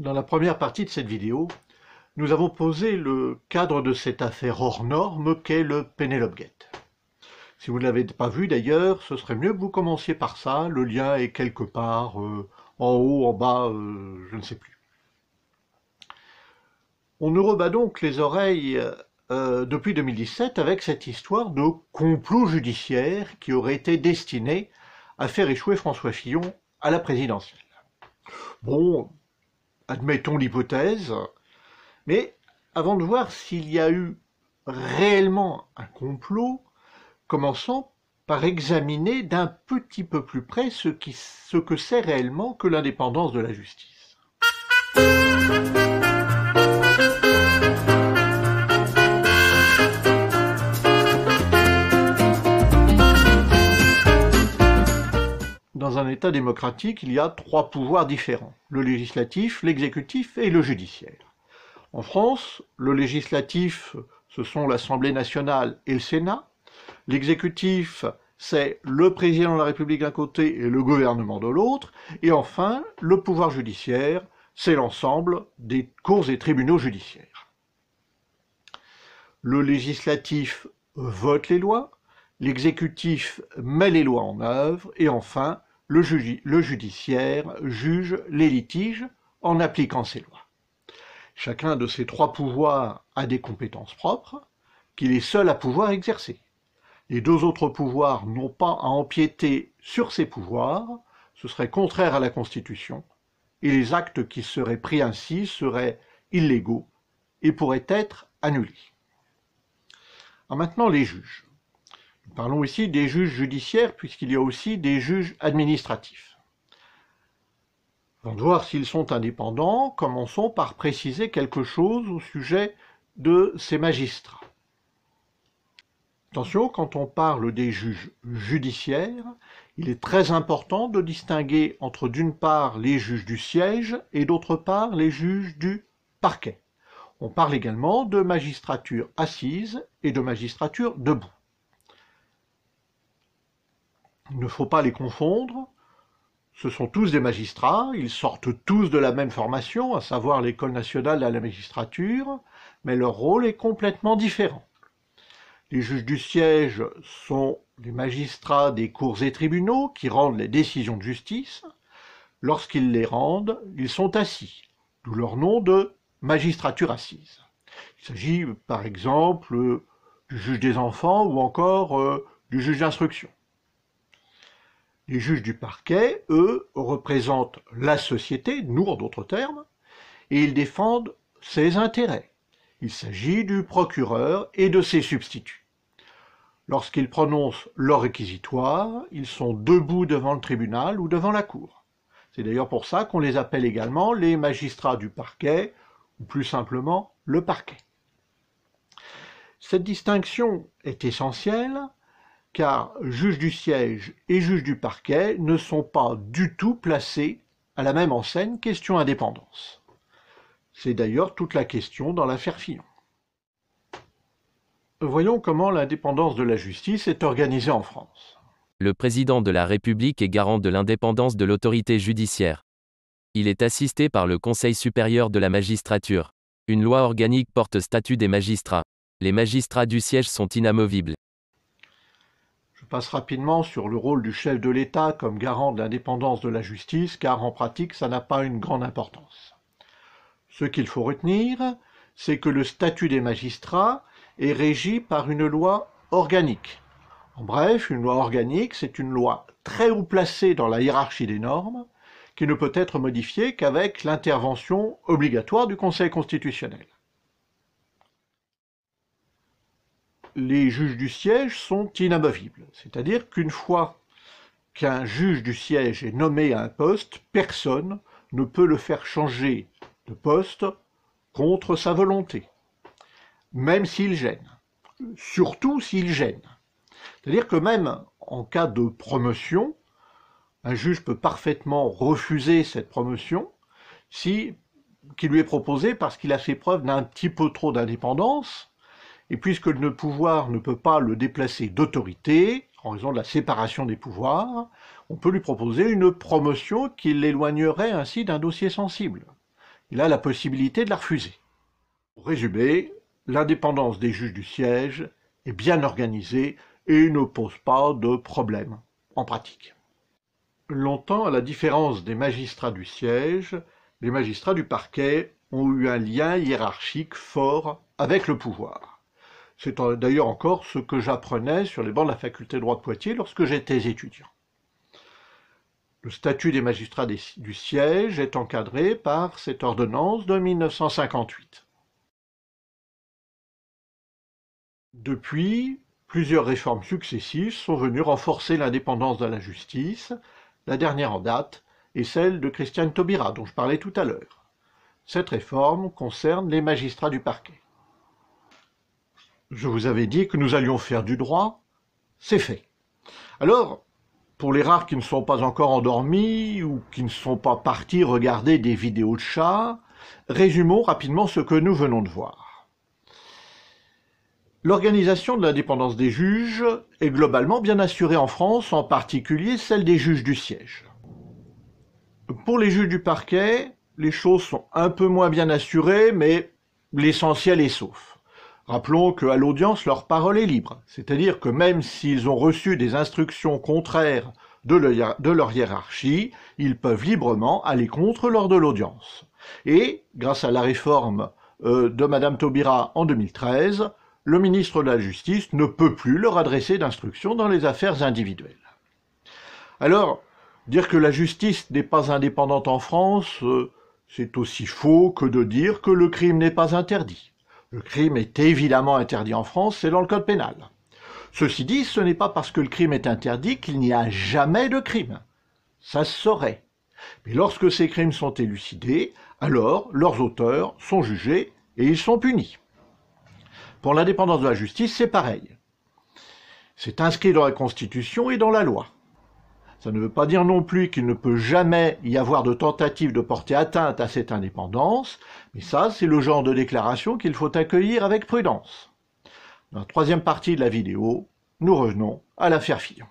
Dans la première partie de cette vidéo, nous avons posé le cadre de cette affaire hors norme qu'est le Penelope Gate. Si vous ne l'avez pas vu d'ailleurs, ce serait mieux que vous commenciez par ça, le lien est quelque part euh, en haut, en bas, euh, je ne sais plus. On nous rebat donc les oreilles euh, depuis 2017 avec cette histoire de complot judiciaire qui aurait été destiné à faire échouer François Fillon à la présidentielle. Bon, admettons l'hypothèse, mais avant de voir s'il y a eu réellement un complot, commençons par examiner d'un petit peu plus près ce, que c'est réellement que l'indépendance de la justice. Dans un État démocratique, il y a trois pouvoirs différents, le législatif, l'exécutif et le judiciaire. En France, le législatif, ce sont l'Assemblée nationale et le Sénat. L'exécutif, c'est le président de la République d'un côté et le gouvernement de l'autre. Et enfin, le pouvoir judiciaire, c'est l'ensemble des cours et tribunaux judiciaires. Le législatif vote les lois, l'exécutif met les lois en œuvre et enfin, le, judiciaire juge les litiges en appliquant ces lois. Chacun de ces trois pouvoirs a des compétences propres qu'il est seul à pouvoir exercer. Les deux autres pouvoirs n'ont pas à empiéter sur ces pouvoirs, ce serait contraire à la Constitution, et les actes qui seraient pris ainsi seraient illégaux et pourraient être annulés. maintenant les juges. Parlons ici des juges judiciaires, puisqu'il y a aussi des juges administratifs. Avant de voir s'ils sont indépendants, commençons par préciser quelque chose au sujet de ces magistrats. Attention, quand on parle des juges judiciaires, il est très important de distinguer entre d'une part les juges du siège et d'autre part les juges du parquet. On parle également de magistrature assise et de magistrature debout. Il ne faut pas les confondre. Ce sont tous des magistrats, ils sortent tous de la même formation, à savoir l'École nationale à la magistrature, mais leur rôle est complètement différent. Les juges du siège sont les magistrats des cours et tribunaux qui rendent les décisions de justice. Lorsqu'ils les rendent, ils sont assis, d'où leur nom de magistrature assise. Il s'agit par exemple du juge des enfants ou encore euh, du juge d'instruction. Les juges du parquet, eux, représentent la société, nous en d'autres termes, et ils défendent ses intérêts. Il s'agit du procureur et de ses substituts. Lorsqu'ils prononcent leur réquisitoire, ils sont debout devant le tribunal ou devant la cour. C'est d'ailleurs pour ça qu'on les appelle également les magistrats du parquet, ou plus simplement le parquet. Cette distinction est essentielle car juge du siège et juge du parquet ne sont pas du tout placés à la même enseigne question indépendance. C'est d'ailleurs toute la question dans l'affaire Fillon. Voyons comment l'indépendance de la justice est organisée en France. Le président de la République est garant de l'indépendance de l'autorité judiciaire. Il est assisté par le Conseil supérieur de la magistrature. Une loi organique porte statut des magistrats. Les magistrats du siège sont inamovibles passe rapidement sur le rôle du chef de l'État comme garant de l'indépendance de la justice, car en pratique, ça n'a pas une grande importance. Ce qu'il faut retenir, c'est que le statut des magistrats est régi par une loi organique. En bref, une loi organique, c'est une loi très haut placée dans la hiérarchie des normes, qui ne peut être modifiée qu'avec l'intervention obligatoire du Conseil constitutionnel. les juges du siège sont inamovibles. C'est-à-dire qu'une fois qu'un juge du siège est nommé à un poste, personne ne peut le faire changer de poste contre sa volonté, même s'il gêne, surtout s'il gêne. C'est-à-dire que même en cas de promotion, un juge peut parfaitement refuser cette promotion qui lui est proposée parce qu'il a fait preuve d'un petit peu trop d'indépendance et puisque le pouvoir ne peut pas le déplacer d'autorité, en raison de la séparation des pouvoirs, on peut lui proposer une promotion qui l'éloignerait ainsi d'un dossier sensible. Il a la possibilité de la refuser. Pour résumer, l'indépendance des juges du siège est bien organisée et ne pose pas de problème en pratique. Longtemps, à la différence des magistrats du siège, les magistrats du parquet ont eu un lien hiérarchique fort avec le pouvoir. C'est d'ailleurs encore ce que j'apprenais sur les bancs de la faculté de droit de Poitiers lorsque j'étais étudiant. Le statut des magistrats du siège est encadré par cette ordonnance de 1958. Depuis, plusieurs réformes successives sont venues renforcer l'indépendance de la justice, la dernière en date est celle de Christiane Taubira dont je parlais tout à l'heure. Cette réforme concerne les magistrats du parquet. Je vous avais dit que nous allions faire du droit, c'est fait. Alors, pour les rares qui ne sont pas encore endormis ou qui ne sont pas partis regarder des vidéos de chats, résumons rapidement ce que nous venons de voir. L'organisation de l'indépendance des juges est globalement bien assurée en France, en particulier celle des juges du siège. Pour les juges du parquet, les choses sont un peu moins bien assurées, mais l'essentiel est sauf. Rappelons qu'à l'audience, leur parole est libre, c'est-à-dire que même s'ils ont reçu des instructions contraires de, leur hiérarchie, ils peuvent librement aller contre lors de l'audience. Et, grâce à la réforme euh, de Madame Taubira en 2013, le ministre de la Justice ne peut plus leur adresser d'instructions dans les affaires individuelles. Alors, dire que la justice n'est pas indépendante en France, euh, c'est aussi faux que de dire que le crime n'est pas interdit. Le crime est évidemment interdit en France, c'est dans le Code pénal. Ceci dit, ce n'est pas parce que le crime est interdit qu'il n'y a jamais de crime. Ça se saurait. Mais lorsque ces crimes sont élucidés, alors leurs auteurs sont jugés et ils sont punis. Pour l'indépendance de la justice, c'est pareil. C'est inscrit dans la Constitution et dans la loi. Ça ne veut pas dire non plus qu'il ne peut jamais y avoir de tentative de porter atteinte à cette indépendance, mais ça, c'est le genre de déclaration qu'il faut accueillir avec prudence. Dans la troisième partie de la vidéo, nous revenons à l'affaire Fillon.